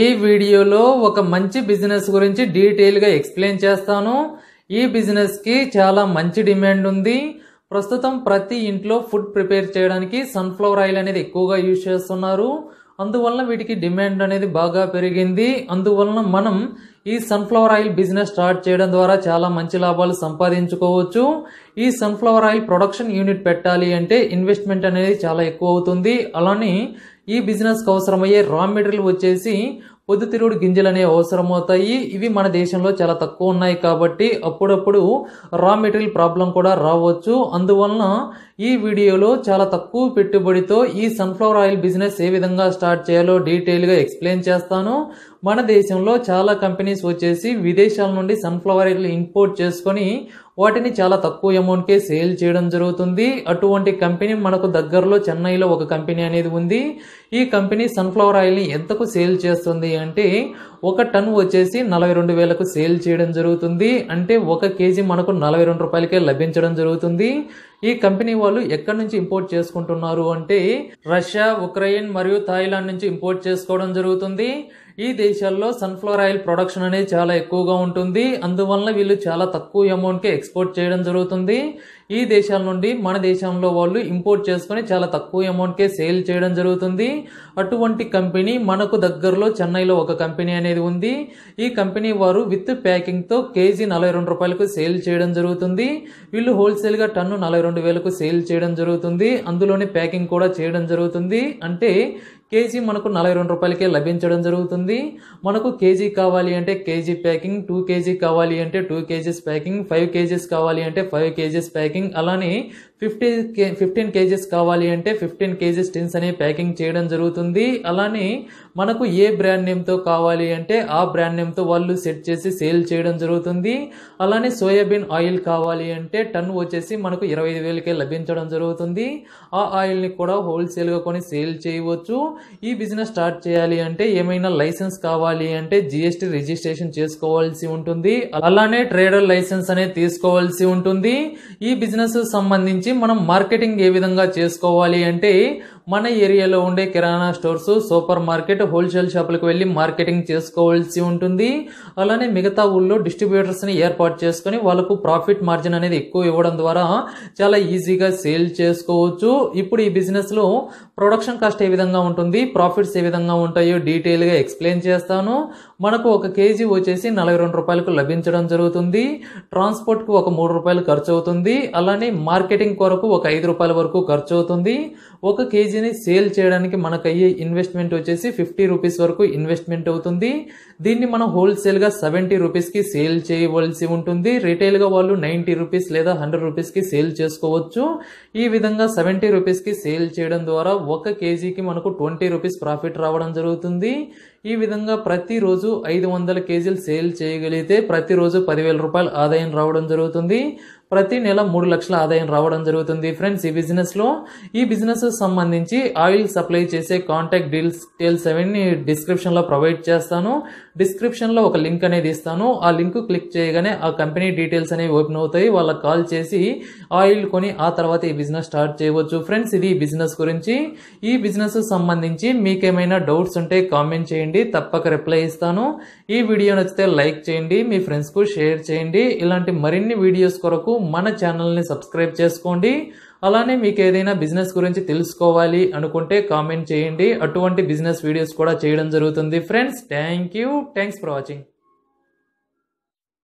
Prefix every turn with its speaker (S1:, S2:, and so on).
S1: ఈ వీడియోలో ఒక మంచి బిజినెస్ గురించి డీటెయిల్గా ఎక్స్ప్లెయిన్ చేస్తాను ఈ బిజినెస్కి చాలా మంచి డిమాండ్ ఉంది ప్రస్తుతం ప్రతి ఇంట్లో ఫుడ్ ప్రిపేర్ చేయడానికి సన్ఫ్లవర్ ఆయిల్ అనేది ఎక్కువగా యూజ్ చేస్తున్నారు అందువలన వీటికి డిమాండ్ అనేది బాగా పెరిగింది అందువలన మనం ఈ సన్ఫ్లవర్ ఆయిల్ బిజినెస్ స్టార్ట్ చేయడం ద్వారా చాలా మంచి లాభాలు సంపాదించుకోవచ్చు ఈ సన్ఫ్లవర్ ఆయిల్ ప్రొడక్షన్ యూనిట్ పెట్టాలి అంటే ఇన్వెస్ట్మెంట్ అనేది చాలా ఎక్కువ అవుతుంది అలానే ఈ బిజినెస్కి అవసరమయ్యే రా మెటీరియల్ వచ్చేసి పొద్దుతిరుగుడు గింజలు అనేవి అవసరమవుతాయి ఇవి మన దేశంలో చాలా తక్కువ ఉన్నాయి కాబట్టి అప్పుడప్పుడు రా మెటీరియల్ ప్రాబ్లం కూడా రావచ్చు అందువలన ఈ వీడియోలో చాలా తక్కువ పెట్టుబడితో ఈ సన్ఫ్లవర్ ఆయిల్ బిజినెస్ ఏ విధంగా స్టార్ట్ చేయాలో డీటెయిల్గా ఎక్స్ప్లెయిన్ చేస్తాను మన దేశంలో చాలా కంపెనీస్ వచ్చేసి విదేశాల నుండి సన్ఫ్లవర్ ఆయిల్ ఇంపోర్ట్ చేసుకొని వాటిని చాలా తక్కువ అమౌంట్కే సేల్ చేయడం జరుగుతుంది అటువంటి కంపెనీ మనకు దగ్గరలో చెన్నైలో ఒక కంపెనీ అనేది ఉంది ఈ కంపెనీ సన్ఫ్లవర్ ఆయిల్ని ఎంతకు సేల్ చేస్తుంది అంటే ఒక టన్ వచ్చేసి నలభై రెండు వేలకు సేల్ చేయడం జరుగుతుంది అంటే ఒక కేజీ మనకు నలభై రెండు రూపాయలకే లభించడం జరుగుతుంది ఈ కంపెనీ వాళ్ళు ఎక్కడి నుంచి ఇంపోర్ట్ చేసుకుంటున్నారు అంటే రష్యా ఉక్రెయిన్ మరియు థాయిలాండ్ నుంచి ఇంపోర్ట్ చేసుకోవడం జరుగుతుంది ఈ దేశాల్లో సన్ఫ్లవర్ ఆయిల్ ప్రొడక్షన్ అనేది చాలా ఎక్కువగా ఉంటుంది అందువల్ల వీళ్ళు చాలా తక్కువ అమౌంట్కి ఎక్స్పోర్ట్ చేయడం జరుగుతుంది ఈ దేశాల నుండి మన దేశంలో వాళ్ళు ఇంపోర్ట్ చేసుకొని చాలా తక్కువ అమౌంట్కే సేల్ చేయడం జరుగుతుంది అటువంటి కంపెనీ మనకు దగ్గరలో చెన్నైలో ఒక కంపెనీ అనేది ఉంది ఈ కంపెనీ వారు విత్ ప్యాకింగ్తో కేజీ నలభై రెండు రూపాయలకు సేల్ చేయడం జరుగుతుంది వీళ్ళు హోల్సేల్గా టన్ను నలభై రెండు వేలకు సేల్ చేయడం జరుగుతుంది అందులోనే ప్యాకింగ్ కూడా చేయడం జరుగుతుంది అంటే కేజీ మనకు నలభై రెండు రూపాయలకే లభించడం జరుగుతుంది మనకు కేజీ కావాలి అంటే కేజీ ప్యాకింగ్ టూ కేజీ కావాలి అంటే two KGs packing five KGs కావాలి అంటే ఫైవ్ కేజీస్ ప్యాకింగ్ అలానే ఫిఫ్టీ కే ఫిఫ్టీన్ కేజీస్ కావాలి అంటే ఫిఫ్టీన్ కేజీస్ టిన్స్ అనే ప్యాకింగ్ చేయడం జరుగుతుంది అలానే మనకు ఏ బ్రాండ్ నేమ్తో కావాలి అంటే ఆ బ్రాండ్ నేమ్తో వాళ్ళు సెట్ చేసి సేల్ చేయడం జరుగుతుంది అలానే సోయాబీన్ ఆయిల్ కావాలి అంటే టన్ వచ్చేసి మనకు ఇరవై ఐదు వేలకే లభించడం జరుగుతుంది ఆ ఆయిల్ని కూడా హోల్సేల్గా కొని సేల్ చేయవచ్చు ఈ బిజినెస్ స్టార్ట్ చేయాలి అంటే ఏమైనా లైసెన్స్ కావాలి అంటే జిఎస్టీ రిజిస్ట్రేషన్ చేసుకోవాల్సి ఉంటుంది అలానే ట్రేడర్ లైసెన్స్ అనేది తీసుకోవాల్సి ఉంటుంది ఈ బిజినెస్ సంబంధించి మనం మార్కెటింగ్ ఏ విధంగా చేసుకోవాలి అంటే మన ఏరియాలో ఉండే kirana stores super market wholesale షాపులకు వెళ్ళి మార్కెటింగ్ చేసుకోవాల్సి ఉంటుంది అలానే మిగతా ఊళ్ళో డిస్ట్రిబ్యూటర్స్ని ఏర్పాటు చేసుకొని వాళ్ళకు ప్రాఫిట్ మార్జిన్ అనేది ఎక్కువ ఇవ్వడం ద్వారా చాలా ఈజీగా సేల్ చేసుకోవచ్చు ఇప్పుడు ఈ బిజినెస్లో ప్రొడక్షన్ కాస్ట్ ఏ విధంగా ఉంటుంది ప్రాఫిట్స్ ఏ విధంగా ఉంటాయో డీటెయిల్గా ఎక్స్ప్లెయిన్ చేస్తాను మనకు ఒక కేజీ వచ్చేసి నలభై రెండు రూపాయలకు లభించడం జరుగుతుంది ట్రాన్స్పోర్ట్కు ఒక మూడు రూపాయలు ఖర్చు అవుతుంది అలానే మార్కెటింగ్ కొరకు ఒక ఐదు రూపాయల వరకు ఖర్చు అవుతుంది ఒక కేజీ కేజీని సేల్ చేయడానికి మనకు అయ్యే ఇన్వెస్ట్మెంట్ వచ్చేసి ఫిఫ్టీ రూపీస్ వరకు ఇన్వెస్ట్మెంట్ అవుతుంది దీన్ని మనం హోల్సేల్గా సెవెంటీ రూపీస్కి సేల్ చేయవలసి ఉంటుంది రిటైల్గా వాళ్ళు నైంటీ రూపీస్ లేదా హండ్రెడ్ రూపీస్కి సేల్ చేసుకోవచ్చు ఈ విధంగా సెవెంటీ రూపీస్కి సేల్ చేయడం ద్వారా ఒక కేజీకి మనకు ట్వంటీ రూపీస్ ప్రాఫిట్ రావడం జరుగుతుంది ఈ విధంగా ప్రతిరోజు ఐదు వందల కేజీలు సేల్ చేయగలిగితే ప్రతిరోజు పదివేల రూపాయలు ఆదాయం రావడం జరుగుతుంది ప్రతి నెల మూడు లక్షల ఆదాయం రావడం జరుగుతుంది ఫ్రెండ్స్ ఈ బిజినెస్లో ఈ బిజినెస్ సంబంధించి ఆయిల్ సప్లై చేసే కాంటాక్ట్ డీటెయిల్స్ అవన్నీ డిస్క్రిప్షన్లో ప్రొవైడ్ చేస్తాను డిస్క్రిప్షన్లో ఒక లింక్ అనేది ఇస్తాను ఆ లింక్ క్లిక్ చేయగానే ఆ కంపెనీ డీటెయిల్స్ అనేవి ఓపెన్ అవుతాయి వాళ్ళకి కాల్ చేసి ఆయిల్ కొని ఆ తర్వాత ఈ బిజినెస్ స్టార్ట్ చేయవచ్చు ఫ్రెండ్స్ ఇది బిజినెస్ గురించి ఈ బిజినెస్ సంబంధించి మీకేమైనా డౌట్స్ ఉంటే కామెంట్ చేయండి చేయండి తప్పక రిప్లై ఇస్తాను ఈ వీడియో నచ్చితే లైక్ చేయండి మీ ఫ్రెండ్స్కు షేర్ చేయండి ఇలాంటి మరిన్ని వీడియోస్ కొరకు మన ఛానల్ని సబ్స్క్రైబ్ చేసుకోండి అలానే మీకు ఏదైనా బిజినెస్ గురించి తెలుసుకోవాలి అనుకుంటే కామెంట్ చేయండి అటువంటి బిజినెస్ వీడియోస్ కూడా చేయడం జరుగుతుంది friends thank you thanks for watching